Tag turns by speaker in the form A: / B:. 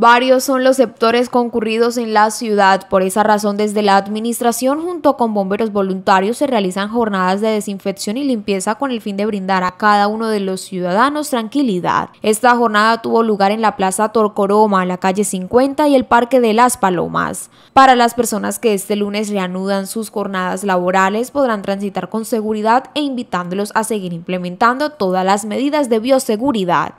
A: Varios son los sectores concurridos en la ciudad. Por esa razón, desde la administración, junto con bomberos voluntarios, se realizan jornadas de desinfección y limpieza con el fin de brindar a cada uno de los ciudadanos tranquilidad. Esta jornada tuvo lugar en la Plaza Torcoroma, la calle 50 y el Parque de las Palomas. Para las personas que este lunes reanudan sus jornadas laborales, podrán transitar con seguridad e invitándolos a seguir implementando todas las medidas de bioseguridad.